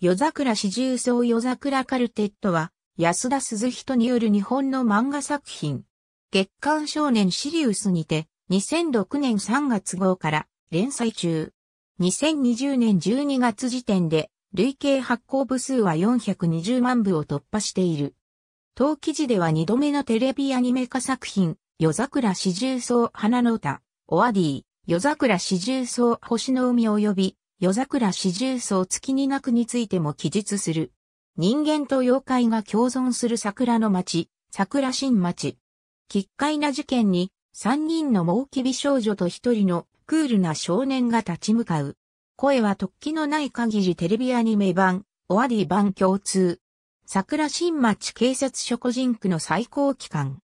夜桜四重奏夜桜カルテットは、安田鈴人による日本の漫画作品。月刊少年シリウスにて、2006年3月号から連載中。2020年12月時点で、累計発行部数は420万部を突破している。当記事では2度目のテレビアニメ化作品、夜桜四重奏花の歌、オアディ、夜桜四重奏星の海及び、夜桜四重層月に泣くについても記述する。人間と妖怪が共存する桜の町、桜新町。奇怪な事件に、三人の猛きび少女と一人のクールな少年が立ち向かう。声は突起のない限りテレビアニメ版、オアディ版共通。桜新町警察署個人区の最高機関。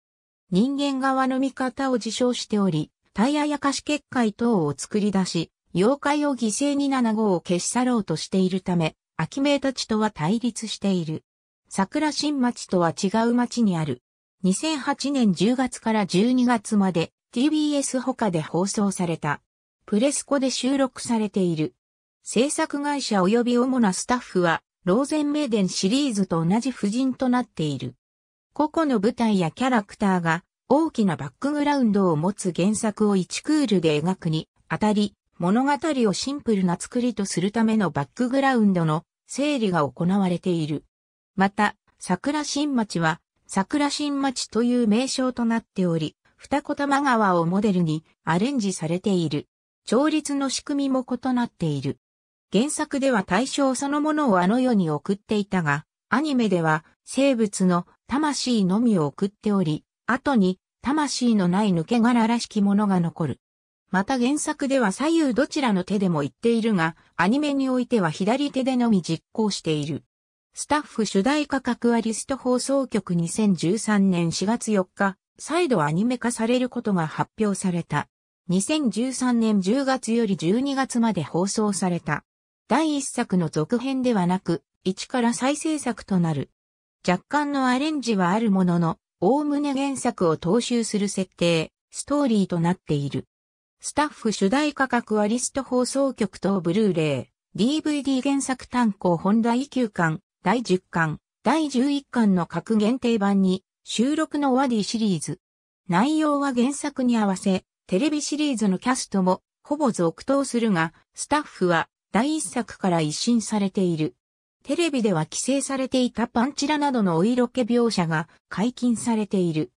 人間側の味方を自称しており、イヤやかし結界等を作り出し、妖怪を犠牲に7号を消し去ろうとしているため、秋名たちとは対立している。桜新町とは違う町にある。2008年10月から12月まで TBS 他で放送された。プレスコで収録されている。制作会社及び主なスタッフは、ローゼンメーデンシリーズと同じ夫人となっている。個々の舞台やキャラクターが大きなバックグラウンドを持つ原作を1クールで描くにあたり、物語をシンプルな作りとするためのバックグラウンドの整理が行われている。また、桜新町は、桜新町という名称となっており、二子玉川をモデルにアレンジされている。調律の仕組みも異なっている。原作では対象そのものをあの世に送っていたが、アニメでは生物の魂のみを送っており、後に魂のない抜け殻らしきものが残る。また原作では左右どちらの手でも言っているが、アニメにおいては左手でのみ実行している。スタッフ主題歌格アリスト放送局2013年4月4日、再度アニメ化されることが発表された。2013年10月より12月まで放送された。第1作の続編ではなく、1から再制作となる。若干のアレンジはあるものの、おおむね原作を踏襲する設定、ストーリーとなっている。スタッフ主題価格はリスト放送局とブルーレイ、DVD 原作単行本第9巻、第10巻、第11巻の各限定版に収録のワディシリーズ。内容は原作に合わせ、テレビシリーズのキャストもほぼ続投するが、スタッフは第1作から一新されている。テレビでは規制されていたパンチラなどのお色気描写が解禁されている。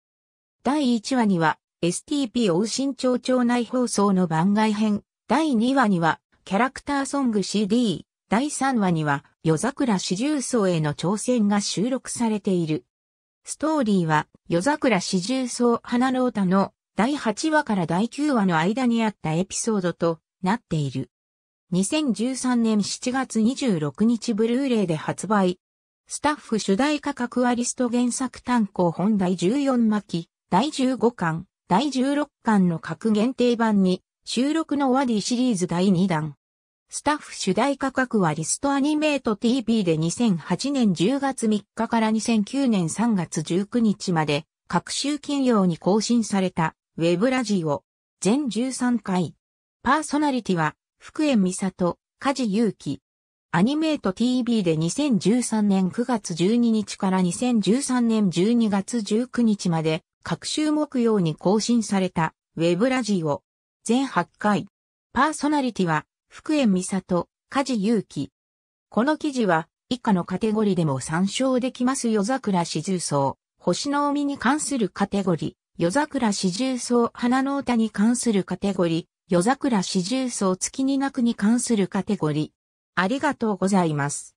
第1話には STP 大新町町内放送の番外編、第2話には、キャラクターソング CD、第3話には、夜桜四重奏への挑戦が収録されている。ストーリーは、夜桜四重奏花の歌の第8話から第9話の間にあったエピソードとなっている。2013年7月26日ブルーレイで発売。スタッフ主題価格アリスト原作単行本第14巻、第15巻。第16巻の各限定版に、収録のワディシリーズ第2弾。スタッフ主題価格はリストアニメート TV で2008年10月3日から2009年3月19日まで、各週金曜に更新された、ウェブラジオ、全13回。パーソナリティは、福江美里、梶祐希。アニメート TV で2013年9月12日から2013年12月19日まで各週木曜に更新された、ウェブラジオ。全8回。パーソナリティは、福江美里、梶祐希。この記事は、以下のカテゴリでも参照できます夜桜四重奏、星の海に関するカテゴリ、夜桜四重奏花の歌に関するカテゴリ、夜桜四重奏月に泣くに関するカテゴリ。ありがとうございます。